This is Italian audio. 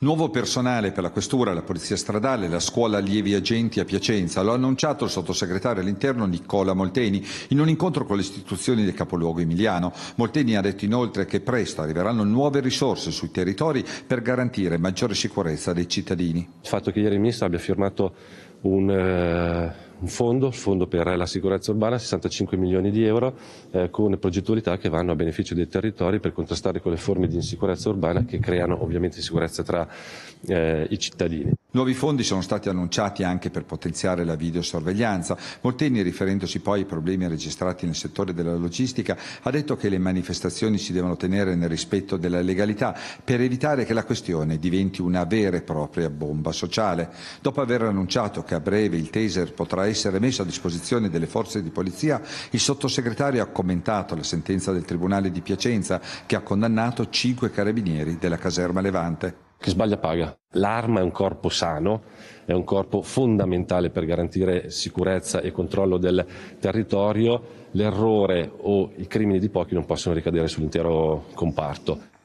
Nuovo personale per la Questura, la Polizia Stradale, la Scuola Allievi Agenti a Piacenza, lo ha annunciato il sottosegretario all'interno Nicola Molteni in un incontro con le istituzioni del capoluogo emiliano. Molteni ha detto inoltre che presto arriveranno nuove risorse sui territori per garantire maggiore sicurezza dei cittadini. Il fatto che ieri il Ministro abbia firmato un, eh, un fondo, il fondo per la sicurezza urbana, 65 milioni di euro, eh, con progettualità che vanno a beneficio dei territori per contrastare quelle forme di insicurezza urbana che creano ovviamente insicurezza tra eh, i cittadini. Nuovi fondi sono stati annunciati anche per potenziare la videosorveglianza. Molteni, riferendosi poi ai problemi registrati nel settore della logistica, ha detto che le manifestazioni si devono tenere nel rispetto della legalità per evitare che la questione diventi una vera e propria bomba sociale. Dopo aver annunciato che a breve il taser potrà essere messo a disposizione delle forze di polizia, il sottosegretario ha commentato la sentenza del Tribunale di Piacenza che ha condannato cinque carabinieri della caserma Levante. Chi sbaglia paga. L'arma è un corpo sano, è un corpo fondamentale per garantire sicurezza e controllo del territorio. L'errore o i crimini di pochi non possono ricadere sull'intero comparto.